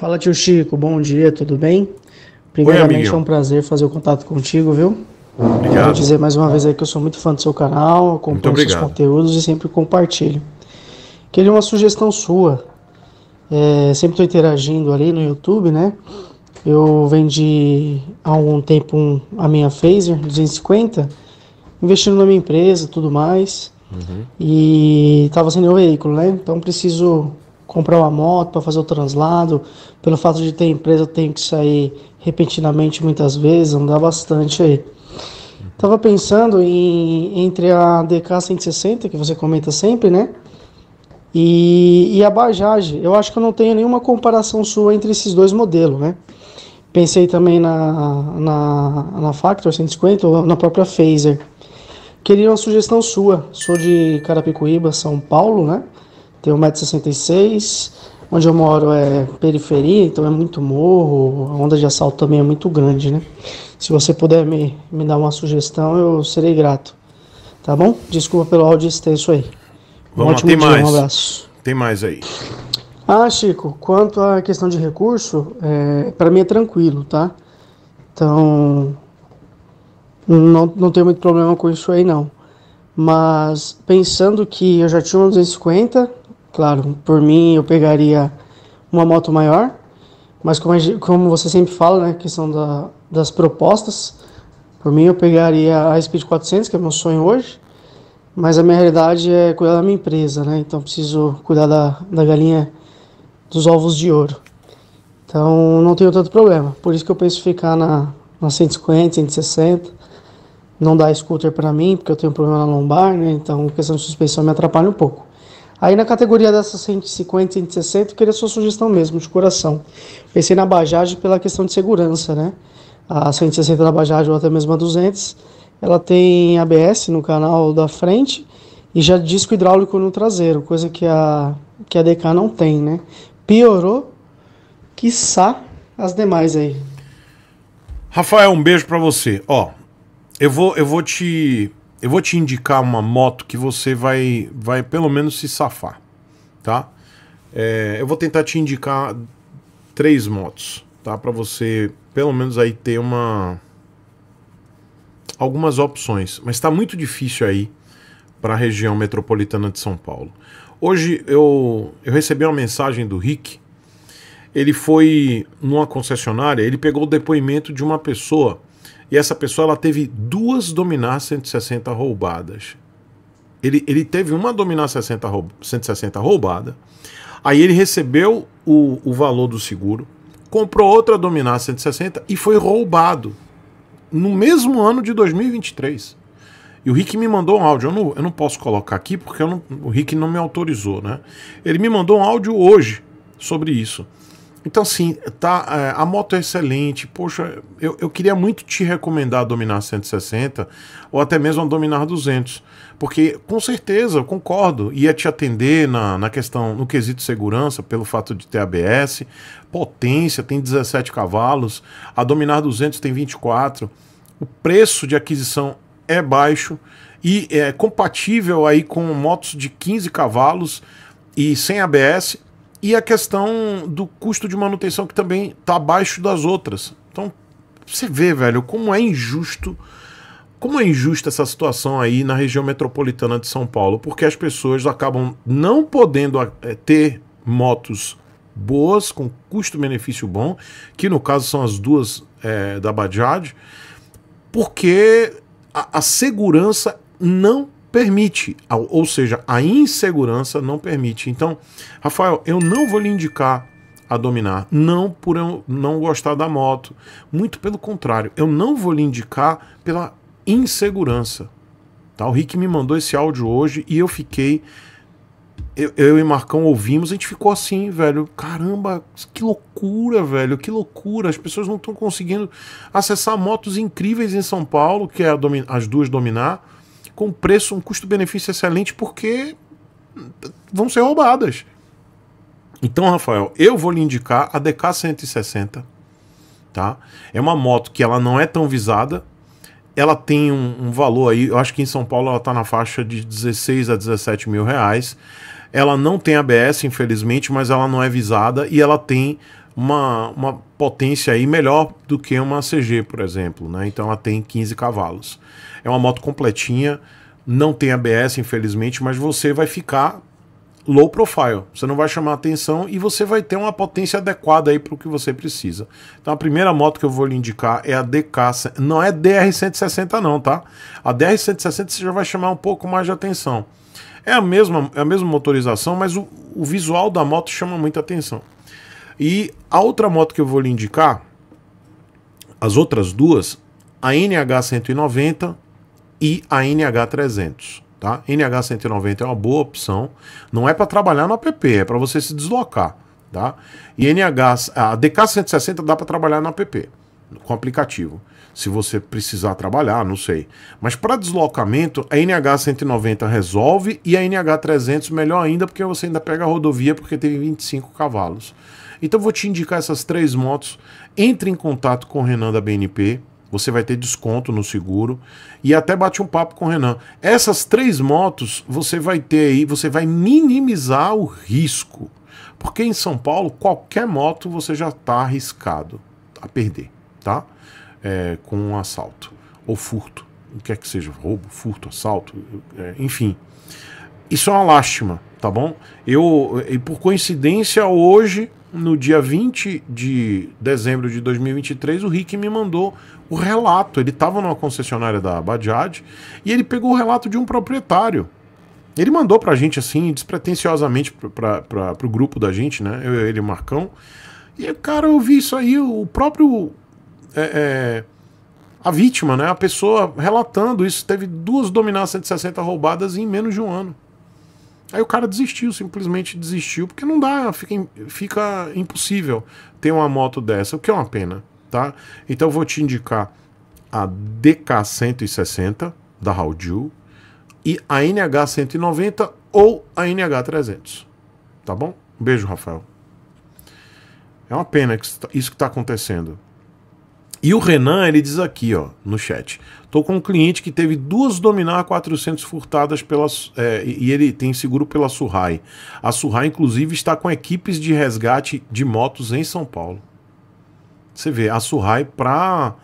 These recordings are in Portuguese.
Fala tio Chico, bom dia, tudo bem? Primeiramente Oi, é um prazer fazer o contato contigo, viu? Obrigado. Vou dizer mais uma vez aí que eu sou muito fã do seu canal, acompanho seus conteúdos e sempre compartilho. Queria uma sugestão sua. É, sempre estou interagindo ali no YouTube, né? Eu vendi há algum tempo um, a minha Phaser 250, investindo na minha empresa tudo mais. Uhum. E estava sem nenhum veículo, né? Então preciso comprar uma moto para fazer o translado. Pelo fato de ter empresa, eu tenho que sair repentinamente muitas vezes, andar bastante aí. Tava pensando em entre a DK 160 que você comenta sempre, né? E, e a Bajaj, eu acho que eu não tenho nenhuma comparação sua entre esses dois modelos, né? Pensei também na, na, na Factor 150 ou na própria Phaser. Queria uma sugestão sua. Sou de Carapicuíba, São Paulo, né? tenho 1,66m. Onde eu moro é periferia, então é muito morro, a onda de assalto também é muito grande, né? Se você puder me, me dar uma sugestão, eu serei grato. Tá bom? Desculpa pelo áudio extenso aí. Vamos um ótimo lá, tem dia, mais. um abraço. Tem mais aí. Ah, Chico, quanto à questão de recurso, é, para mim é tranquilo, tá? Então, não, não tenho muito problema com isso aí, não. Mas pensando que eu já tinha uns 250, Claro, por mim eu pegaria uma moto maior, mas como, como você sempre fala, né, questão da, das propostas, por mim eu pegaria a Speed 400, que é meu sonho hoje, mas a minha realidade é cuidar da minha empresa, né, então preciso cuidar da, da galinha dos ovos de ouro. Então não tenho tanto problema, por isso que eu penso ficar na, na 150, 160, não dá scooter para mim, porque eu tenho um problema na lombar, né, então questão de suspensão me atrapalha um pouco. Aí na categoria dessas 150, 160, eu queria sua sugestão mesmo, de coração. Pensei na Bajaj pela questão de segurança, né? A 160 da Bajaj ou até mesmo a 200, ela tem ABS no canal da frente e já disco hidráulico no traseiro, coisa que a, que a DK não tem, né? Piorou, quiçá, as demais aí. Rafael, um beijo para você. Ó, eu vou, eu vou te eu vou te indicar uma moto que você vai, vai pelo menos se safar, tá? É, eu vou tentar te indicar três motos, tá? Para você pelo menos aí ter uma algumas opções, mas está muito difícil aí para a região metropolitana de São Paulo. Hoje eu, eu recebi uma mensagem do Rick. Ele foi numa concessionária, ele pegou o depoimento de uma pessoa e essa pessoa ela teve duas dominar 160 roubadas. Ele, ele teve uma dominar 60 roub, 160 roubada. Aí ele recebeu o, o valor do seguro, comprou outra dominar 160 e foi roubado no mesmo ano de 2023. E o Rick me mandou um áudio. Eu não, eu não posso colocar aqui porque não, o Rick não me autorizou, né? Ele me mandou um áudio hoje sobre isso. Então, sim, tá, é, a moto é excelente. Poxa, eu, eu queria muito te recomendar a Dominar 160 ou até mesmo a Dominar 200, porque com certeza, eu concordo, ia te atender na, na questão, no quesito segurança, pelo fato de ter ABS, potência, tem 17 cavalos, a Dominar 200 tem 24, o preço de aquisição é baixo e é compatível aí com motos de 15 cavalos e sem ABS e a questão do custo de manutenção, que também está abaixo das outras. Então, você vê, velho, como é injusto. Como é injusta essa situação aí na região metropolitana de São Paulo? Porque as pessoas acabam não podendo é, ter motos boas, com custo-benefício bom, que no caso são as duas é, da Bajaj, porque a, a segurança não permite, ou seja, a insegurança não permite. Então, Rafael, eu não vou lhe indicar a dominar, não por eu não gostar da moto, muito pelo contrário, eu não vou lhe indicar pela insegurança. Tá? O Rick me mandou esse áudio hoje e eu fiquei eu, eu e Marcão ouvimos, a gente ficou assim, velho. Caramba, que loucura, velho, que loucura. As pessoas não estão conseguindo acessar motos incríveis em São Paulo, que é as duas dominar com preço, um custo-benefício excelente, porque vão ser roubadas. Então, Rafael, eu vou lhe indicar a DK 160, tá? É uma moto que ela não é tão visada, ela tem um, um valor aí, eu acho que em São Paulo ela está na faixa de 16 a 17 mil reais. Ela não tem ABS, infelizmente, mas ela não é visada e ela tem uma, uma potência aí melhor do que uma CG, por exemplo. Né? Então ela tem 15 cavalos. É uma moto completinha, não tem ABS, infelizmente, mas você vai ficar low profile. Você não vai chamar atenção e você vai ter uma potência adequada aí para o que você precisa. Então a primeira moto que eu vou lhe indicar é a DK, não é DR160 não, tá? A DR160 você já vai chamar um pouco mais de atenção. É a mesma, é a mesma motorização, mas o, o visual da moto chama muita atenção. E a outra moto que eu vou lhe indicar, as outras duas, a NH190 e a NH300. Tá? NH190 é uma boa opção, não é para trabalhar no app, é para você se deslocar. Tá? E NH, a DK160 dá para trabalhar no app, com aplicativo. Se você precisar trabalhar, não sei. Mas para deslocamento, a NH190 resolve e a NH300 melhor ainda, porque você ainda pega a rodovia, porque tem 25 cavalos. Então vou te indicar essas três motos. Entre em contato com o Renan da BNP. Você vai ter desconto no seguro e até bate um papo com o Renan. Essas três motos você vai ter aí, você vai minimizar o risco. Porque em São Paulo, qualquer moto você já está arriscado a perder, tá? É, com um assalto ou furto, o que é que seja, roubo, furto, assalto, é, enfim. Isso é uma lástima, tá bom? Eu, e por coincidência, hoje no dia 20 de dezembro de 2023, o Rick me mandou o relato. Ele estava numa concessionária da Bajaj e ele pegou o relato de um proprietário. Ele mandou para a gente assim, despretensiosamente para o grupo da gente, né? Eu, ele e o Marcão. E, cara, eu vi isso aí, o próprio. É, é, a vítima, né? A pessoa relatando isso. Teve duas dominâncias de roubadas em menos de um ano. Aí o cara desistiu, simplesmente desistiu, porque não dá, fica, fica impossível ter uma moto dessa, o que é uma pena, tá? Então eu vou te indicar a DK160 da Haudiu e a NH190 ou a NH300, tá bom? Um beijo, Rafael. É uma pena que isso que está acontecendo. E o Renan, ele diz aqui, ó, no chat. Tô com um cliente que teve duas Dominar 400 furtadas pelas, é, e ele tem seguro pela Surrai. A Surrai, inclusive, está com equipes de resgate de motos em São Paulo. Você vê, a Surrai, para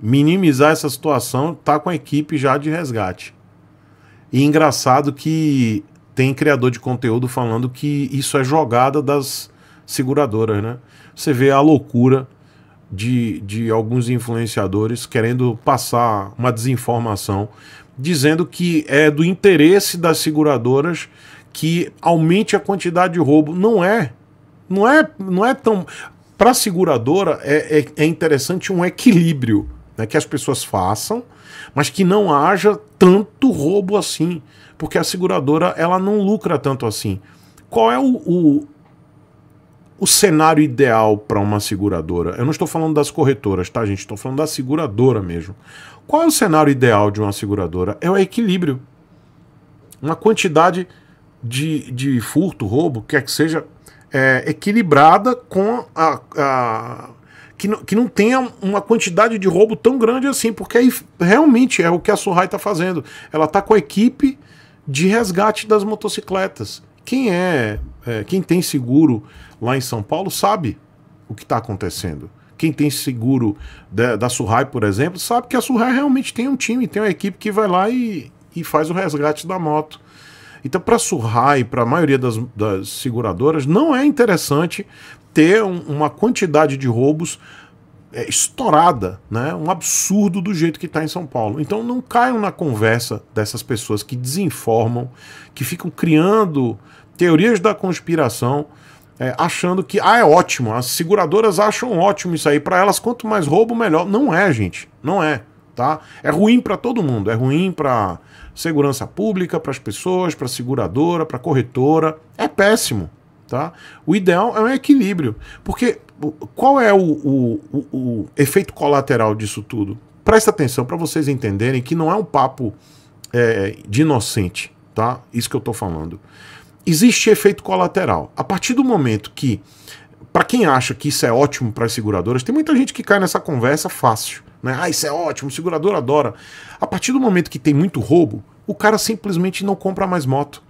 minimizar essa situação, tá com a equipe já de resgate. E engraçado que tem criador de conteúdo falando que isso é jogada das seguradoras, né? Você vê a loucura de, de alguns influenciadores querendo passar uma desinformação, dizendo que é do interesse das seguradoras que aumente a quantidade de roubo. Não é. Não é, não é tão. Para a seguradora, é, é, é interessante um equilíbrio né, que as pessoas façam, mas que não haja tanto roubo assim, porque a seguradora ela não lucra tanto assim. Qual é o, o, o cenário ideal para uma seguradora? Eu não estou falando das corretoras, tá, gente? Estou falando da seguradora mesmo. Qual é o cenário ideal de uma seguradora? É o equilíbrio. Uma quantidade de, de furto, roubo, quer que seja, é, equilibrada com a. a que, não, que não tenha uma quantidade de roubo tão grande assim, porque aí realmente é o que a Surrai está fazendo. Ela está com a equipe de resgate das motocicletas. Quem é é, quem tem seguro lá em São Paulo sabe o que está acontecendo. Quem tem seguro da, da Surrai, por exemplo, sabe que a Surrai realmente tem um time, tem uma equipe que vai lá e, e faz o resgate da moto. Então, para a Surrai, para a maioria das, das, seguradoras, não é interessante ter um, uma quantidade de roubos é, estourada, né? um absurdo do jeito que está em São Paulo. Então, não caiam na conversa dessas pessoas que desinformam, que ficam criando teorias da conspiração, é, achando que ah, é ótimo, as seguradoras acham ótimo isso aí, para elas quanto mais roubo, melhor. Não é, gente, não é. Tá? É ruim para todo mundo, é ruim para segurança pública, para as pessoas, para seguradora, para corretora, é péssimo, tá? O ideal é um equilíbrio, porque qual é o, o, o, o efeito colateral disso tudo? Presta atenção para vocês entenderem que não é um papo é, de inocente, tá? Isso que eu estou falando existe efeito colateral. A partir do momento que, para quem acha que isso é ótimo para as seguradoras, tem muita gente que cai nessa conversa fácil. Né? Ah, isso é ótimo, o segurador adora. A partir do momento que tem muito roubo, o cara simplesmente não compra mais moto.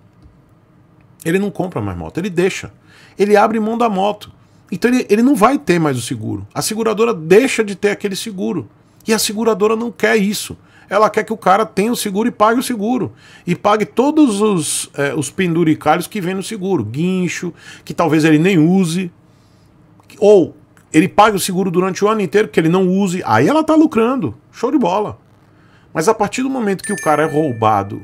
Ele não compra mais moto, ele deixa. Ele abre mão da moto. Então ele, ele não vai ter mais o seguro. A seguradora deixa de ter aquele seguro. E a seguradora não quer isso ela quer que o cara tenha o seguro e pague o seguro. E pague todos os, é, os penduricalhos que vem no seguro. Guincho, que talvez ele nem use. Ou ele pague o seguro durante o ano inteiro, que ele não use. Aí ela tá lucrando. Show de bola. Mas a partir do momento que o cara é roubado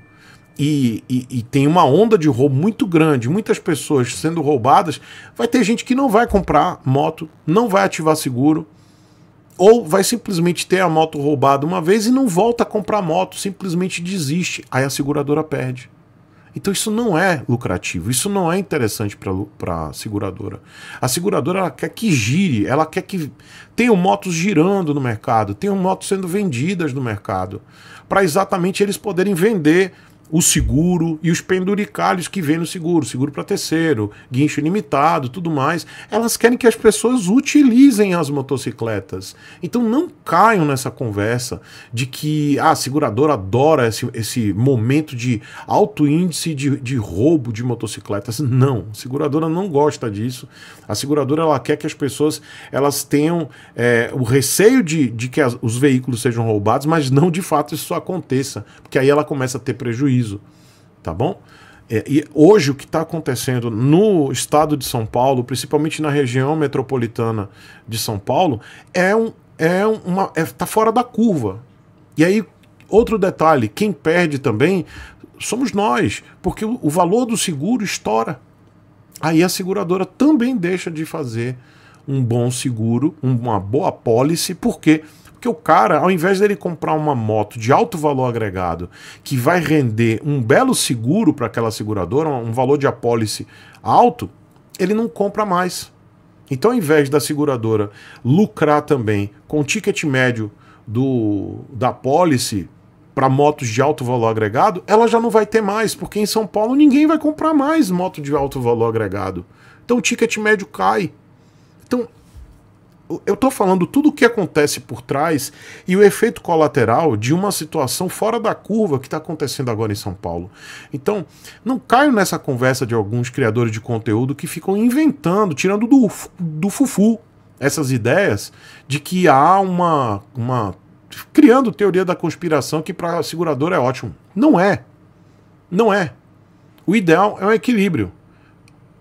e, e, e tem uma onda de roubo muito grande, muitas pessoas sendo roubadas, vai ter gente que não vai comprar moto, não vai ativar seguro ou vai simplesmente ter a moto roubada uma vez e não volta a comprar moto, simplesmente desiste. Aí a seguradora perde. Então isso não é lucrativo, isso não é interessante para a seguradora. A seguradora ela quer que gire, ela quer que tenham motos girando no mercado, tenham motos sendo vendidas no mercado, para exatamente eles poderem vender o seguro e os penduricalhos que vem no seguro, seguro para terceiro, guincho limitado, tudo mais. Elas querem que as pessoas utilizem as motocicletas. Então não caiam nessa conversa de que ah, a seguradora adora esse, esse momento de alto índice de, de roubo de motocicletas. Não, a seguradora não gosta disso. A seguradora ela quer que as pessoas elas tenham é, o receio de, de que as, os veículos sejam roubados, mas não de fato isso aconteça, porque aí ela começa a ter prejuízo preciso, tá bom? É, e hoje o que está acontecendo no estado de São Paulo, principalmente na região metropolitana de São Paulo, é um é uma é, tá fora da curva. E aí outro detalhe, quem perde também somos nós, porque o, o valor do seguro estoura. Aí a seguradora também deixa de fazer um bom seguro, uma boa pólice, porque porque o cara, ao invés dele comprar uma moto de alto valor agregado, que vai render um belo seguro para aquela seguradora, um valor de apólice alto, ele não compra mais. Então, ao invés da seguradora lucrar também com o ticket médio do da apólice para motos de alto valor agregado, ela já não vai ter mais, porque em São Paulo ninguém vai comprar mais moto de alto valor agregado. Então o ticket médio cai. Então eu estou falando tudo o que acontece por trás e o efeito colateral de uma situação fora da curva que está acontecendo agora em São Paulo. Então, não caio nessa conversa de alguns criadores de conteúdo que ficam inventando, tirando do, do fufu essas ideias de que há uma. uma criando teoria da conspiração que para a seguradora é ótimo. Não é. Não é. O ideal é um equilíbrio.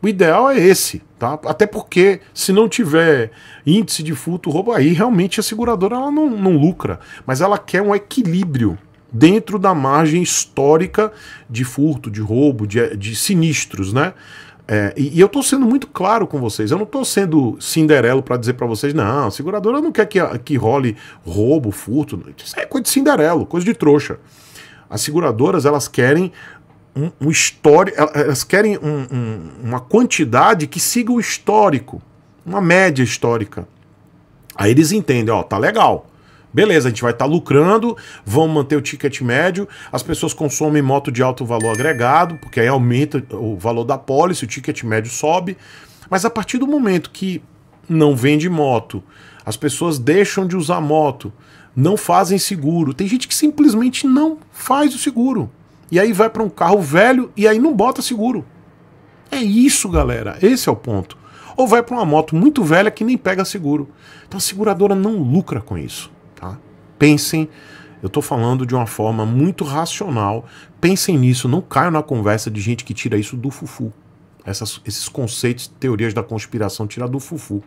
O ideal é esse Tá? Até porque, se não tiver índice de furto, roubo, aí realmente a seguradora ela não, não lucra. Mas ela quer um equilíbrio dentro da margem histórica de furto, de roubo, de, de sinistros, né? É, e, e, eu estou sendo muito claro com vocês. Eu não estou sendo cinderelo para dizer para vocês, não, a seguradora não quer que, que role roubo, furto. Isso é coisa de cinderelo, coisa de trouxa. As seguradoras, elas querem um, um histórico, elas querem um, um, uma quantidade que siga o histórico, uma média histórica. Aí eles entendem, ó, tá legal. Beleza, a gente vai estar tá lucrando, vamos manter o ticket médio, as pessoas consomem moto de alto valor agregado, porque aí aumenta o valor da pólice, o ticket médio sobe. Mas a partir do momento que não vende moto, as pessoas deixam de usar moto, não fazem seguro. Tem gente que simplesmente não faz o seguro e aí vai para um carro velho e aí não bota seguro. É isso, galera. Esse é o ponto. Ou vai para uma moto muito velha que nem pega seguro. Então a seguradora não lucra com isso, tá? Pensem, eu estou falando de uma forma muito racional. Pensem nisso, não caiam na conversa de gente que tira isso do fufu. Essas, esses conceitos, teorias da conspiração tirar do fufu.